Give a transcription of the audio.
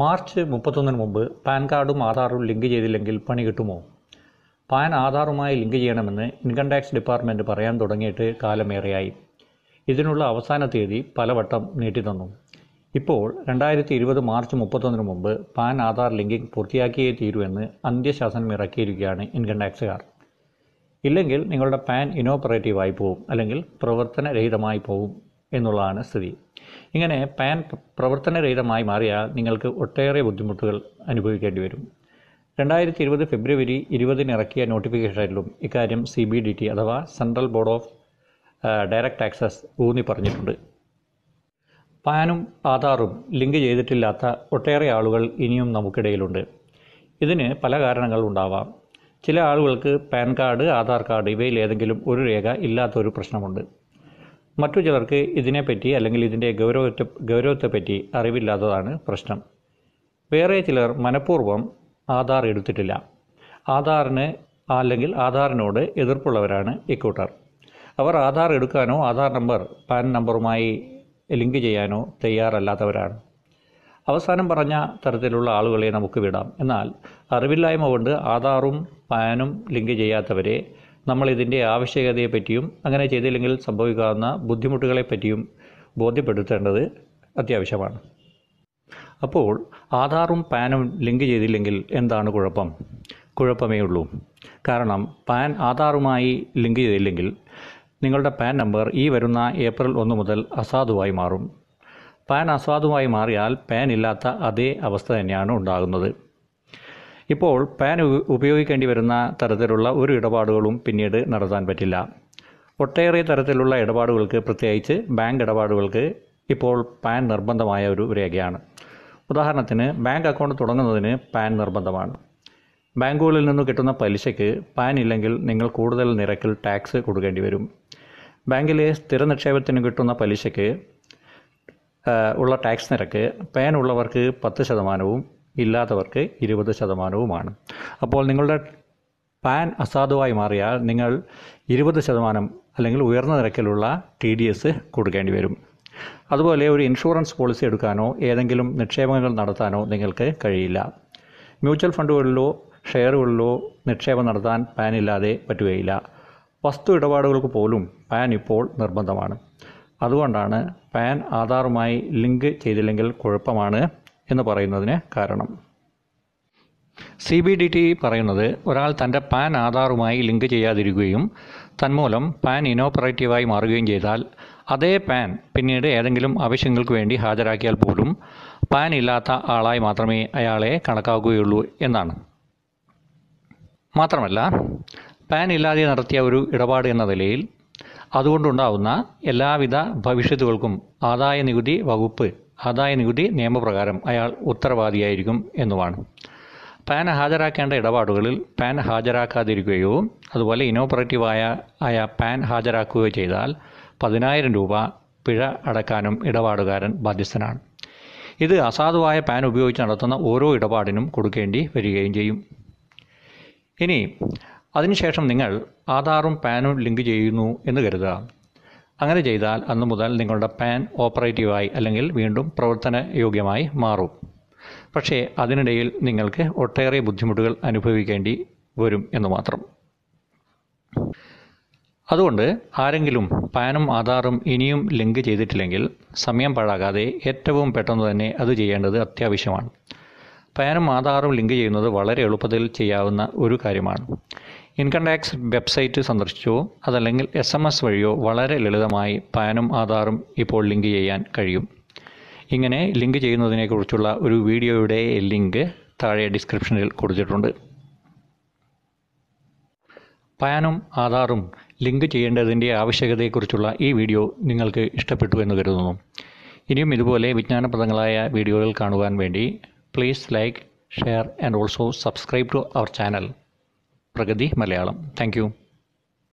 March മുപ്പത്തൊന്നിന് മുമ്പ് pan കാർഡും ആധാറും ലിങ്ക് ചെയ്തില്ലെങ്കിൽ പണി കിട്ടുമോ പാൻ ആധാറുമായി ലിങ്ക് ചെയ്യണമെന്ന് ഇൻകം ടാക്സ് ഡിപ്പാർട്ട്മെൻറ്റ് പറയാൻ തുടങ്ങിയിട്ട് കാലമേറെയായി ഇതിനുള്ള അവസാന തീയതി പലവട്ടം നീട്ടിത്തന്നു ഇപ്പോൾ രണ്ടായിരത്തി ഇരുപത് മാർച്ച് മുപ്പത്തൊന്നിന് മുമ്പ് പാൻ ആധാർ ലിങ്കിങ് പൂർത്തിയാക്കിയേ തീരുവെന്ന് അന്ത്യശാസനം ഇറക്കിയിരിക്കുകയാണ് ഇൻകം ടാക്സുകാർ ഇല്ലെങ്കിൽ നിങ്ങളുടെ പാൻ ഇനോപ്പറേറ്റീവായി പോകും അല്ലെങ്കിൽ പ്രവർത്തനരഹിതമായി പോകും എന്നുള്ളതാണ് സ്ഥിതി ഇങ്ങനെ പാൻ പ്രവർത്തനരഹിതമായി മാറിയാൽ നിങ്ങൾക്ക് ഒട്ടേറെ ബുദ്ധിമുട്ടുകൾ അനുഭവിക്കേണ്ടി വരും രണ്ടായിരത്തി ഇരുപത് ഫെബ്രുവരി ഇരുപതിന് ഇറക്കിയ നോട്ടിഫിക്കേഷനിലും ഇക്കാര്യം സി ബി ഡി ടി അഥവാ central board of direct access ഊന്നി പറഞ്ഞിട്ടുണ്ട് പാനും ആധാറും ലിങ്ക് ചെയ്തിട്ടില്ലാത്ത ഒട്ടേറെ ആളുകൾ ഇനിയും നമുക്കിടയിലുണ്ട് ഇതിന് പല ഉണ്ടാവാം ചില ആളുകൾക്ക് പാൻ കാർഡ് ആധാർ കാർഡ് ഇവയിൽ ഏതെങ്കിലും ഒരു രേഖ ഇല്ലാത്തൊരു പ്രശ്നമുണ്ട് മറ്റു ചിലർക്ക് ഇതിനെപ്പറ്റി അല്ലെങ്കിൽ ഇതിൻ്റെ ഗൗരവത്തെ ഗൗരവത്തെപ്പറ്റി അറിവില്ലാത്തതാണ് പ്രശ്നം വേറെ ചിലർ മനഃപൂർവ്വം ആധാർ എടുത്തിട്ടില്ല ആധാറിന് അല്ലെങ്കിൽ ആധാറിനോട് എതിർപ്പുള്ളവരാണ് ഇക്കൂട്ടർ അവർ ആധാർ എടുക്കാനോ ആധാർ നമ്പർ പാൻ നമ്പറുമായി ലിങ്ക് ചെയ്യാനോ തയ്യാറല്ലാത്തവരാണ് അവസാനം പറഞ്ഞ തരത്തിലുള്ള ആളുകളെ നമുക്ക് വിടാം എന്നാൽ അറിവില്ലായ്മ കൊണ്ട് ആധാറും പാനും ലിങ്ക് ചെയ്യാത്തവരെ നമ്മൾ ഇതിൻ്റെ ആവശ്യകതയെപ്പറ്റിയും അങ്ങനെ ചെയ്തില്ലെങ്കിൽ സംഭവിക്കാവുന്ന ബുദ്ധിമുട്ടുകളെപ്പറ്റിയും ബോധ്യപ്പെടുത്തേണ്ടത് അത്യാവശ്യമാണ് അപ്പോൾ ആധാറും പാനും ലിങ്ക് ചെയ്തില്ലെങ്കിൽ എന്താണ് കുഴപ്പം കുഴപ്പമേ ഉള്ളൂ കാരണം പാൻ ആധാറുമായി ലിങ്ക് ചെയ്തില്ലെങ്കിൽ നിങ്ങളുടെ പാൻ നമ്പർ ഈ വരുന്ന ഏപ്രിൽ ഒന്ന് മുതൽ അസാധുവായി മാറും പാൻ അസാധുവായി മാറിയാൽ പാൻ ഇല്ലാത്ത അതേ അവസ്ഥ തന്നെയാണ് ഉണ്ടാകുന്നത് ഇപ്പോൾ പാൻ ഉപയോഗിക്കേണ്ടി വരുന്ന തരത്തിലുള്ള ഒരു ഇടപാടുകളും പിന്നീട് നടത്താൻ പറ്റില്ല ഒട്ടേറെ തരത്തിലുള്ള ഇടപാടുകൾക്ക് പ്രത്യേകിച്ച് ബാങ്ക് ഇടപാടുകൾക്ക് ഇപ്പോൾ പാൻ നിർബന്ധമായ ഒരു രേഖയാണ് ഉദാഹരണത്തിന് ബാങ്ക് അക്കൗണ്ട് തുടങ്ങുന്നതിന് പാൻ നിർബന്ധമാണ് ബാങ്കുകളിൽ നിന്ന് കിട്ടുന്ന പലിശയ്ക്ക് പാൻ ഇല്ലെങ്കിൽ നിങ്ങൾ കൂടുതൽ നിരക്കിൽ ടാക്സ് കൊടുക്കേണ്ടി വരും ബാങ്കിലെ സ്ഥിര നിക്ഷേപത്തിന് കിട്ടുന്ന പലിശയ്ക്ക് ഉള്ള ടാക്സ് നിരക്ക് പാൻ ഉള്ളവർക്ക് പത്ത് ശതമാനവും ഇല്ലാത്തവർക്ക് ഇരുപത് ശതമാനവുമാണ് അപ്പോൾ നിങ്ങളുടെ പാൻ അസാധുവായി മാറിയാൽ നിങ്ങൾ ഇരുപത് ശതമാനം അല്ലെങ്കിൽ ഉയർന്ന നിരക്കിലുള്ള ടി ഡി എസ് കൊടുക്കേണ്ടി വരും അതുപോലെ ഒരു ഇൻഷുറൻസ് പോളിസി എടുക്കാനോ ഏതെങ്കിലും നിക്ഷേപങ്ങൾ നടത്താനോ നിങ്ങൾക്ക് കഴിയില്ല മ്യൂച്വൽ ഫണ്ടുകളിലോ ഷെയറുകളിലോ നിക്ഷേപം നടത്താൻ പാൻ ഇല്ലാതെ പറ്റുകയില്ല വസ്തു ഇടപാടുകൾക്ക് പോലും പാൻ ഇപ്പോൾ നിർബന്ധമാണ് അതുകൊണ്ടാണ് പാൻ ആധാറുമായി ലിങ്ക് ചെയ്തില്ലെങ്കിൽ കുഴപ്പമാണ് എന്ന് പറയുന്നതിന് കാരണം സി ബി ഡി ടി പറയുന്നത് ഒരാൾ തൻ്റെ പാൻ ആധാറുമായി ലിങ്ക് ചെയ്യാതിരിക്കുകയും തന്മൂലം പാൻ ഇനോപ്പറേറ്റീവായി മാറുകയും ചെയ്താൽ അതേ പാൻ പിന്നീട് ഏതെങ്കിലും ആവശ്യങ്ങൾക്ക് വേണ്ടി ഹാജരാക്കിയാൽ പോലും പാൻ ഇല്ലാത്ത ആളായി മാത്രമേ അയാളെ കണക്കാക്കുകയുള്ളൂ എന്നാണ് മാത്രമല്ല പാൻ ഇല്ലാതെ നടത്തിയ ഒരു ഇടപാട് എന്ന നിലയിൽ അതുകൊണ്ടുണ്ടാവുന്ന എല്ലാവിധ ഭവിഷ്യത്തുകൾക്കും ആദായ നികുതി വകുപ്പ് ആദായനികുതി നിയമപ്രകാരം അയാൾ ഉത്തരവാദിയായിരിക്കും എന്നുമാണ് പാൻ ഹാജരാക്കേണ്ട ഇടപാടുകളിൽ പാൻ ഹാജരാക്കാതിരിക്കുകയോ അതുപോലെ ഇനോപ്പറേറ്റീവായ ആയ പാൻ ഹാജരാക്കുകയോ ചെയ്താൽ പതിനായിരം രൂപ പിഴ അടക്കാനും ഇടപാടുകാരൻ ബാധ്യസ്ഥനാണ് ഇത് അസാധുവായ പാൻ ഉപയോഗിച്ച് നടത്തുന്ന ഓരോ ഇടപാടിനും കൊടുക്കേണ്ടി വരികയും ചെയ്യും ഇനി അതിനുശേഷം നിങ്ങൾ ആധാറും പാനും ലിങ്ക് ചെയ്യുന്നു എന്ന് കരുതുക അങ്ങനെ ചെയ്താൽ അന്നു മുതൽ നിങ്ങളുടെ പാൻ ഓപ്പറേറ്റീവായി അല്ലെങ്കിൽ വീണ്ടും പ്രവർത്തന യോഗ്യമായി മാറും പക്ഷേ അതിനിടയിൽ നിങ്ങൾക്ക് ഒട്ടേറെ ബുദ്ധിമുട്ടുകൾ അനുഭവിക്കേണ്ടി വരും എന്ന് മാത്രം അതുകൊണ്ട് ആരെങ്കിലും പാനും ആധാറും ഇനിയും ലിങ്ക് ചെയ്തിട്ടില്ലെങ്കിൽ സമയം പാഴാകാതെ ഏറ്റവും പെട്ടെന്ന് തന്നെ അത് ചെയ്യേണ്ടത് അത്യാവശ്യമാണ് പാനും ആധാറും ലിങ്ക് ചെയ്യുന്നത് വളരെ എളുപ്പത്തിൽ ചെയ്യാവുന്ന ഒരു കാര്യമാണ് ഇൻകം ടാക്സ് വെബ്സൈറ്റ് സന്ദർശിച്ചോ അതല്ലെങ്കിൽ എസ് എം എസ് വഴിയോ വളരെ ലളിതമായി പാനും ആധാറും ഇപ്പോൾ ലിങ്ക് ചെയ്യാൻ കഴിയും ഇങ്ങനെ ലിങ്ക് ചെയ്യുന്നതിനെക്കുറിച്ചുള്ള ഒരു വീഡിയോയുടെ ലിങ്ക് താഴെ ഡിസ്ക്രിപ്ഷനിൽ കൊടുത്തിട്ടുണ്ട് പാനും ആധാറും ലിങ്ക് ചെയ്യേണ്ടതിൻ്റെ ആവശ്യകതയെക്കുറിച്ചുള്ള ഈ വീഡിയോ നിങ്ങൾക്ക് ഇഷ്ടപ്പെട്ടു എന്ന് കരുതുന്നു ഇനിയും ഇതുപോലെ വിജ്ഞാനപ്രദങ്ങളായ വീഡിയോകൾ കാണുവാൻ വേണ്ടി please like share and also subscribe to our channel Pragati Malayalam thank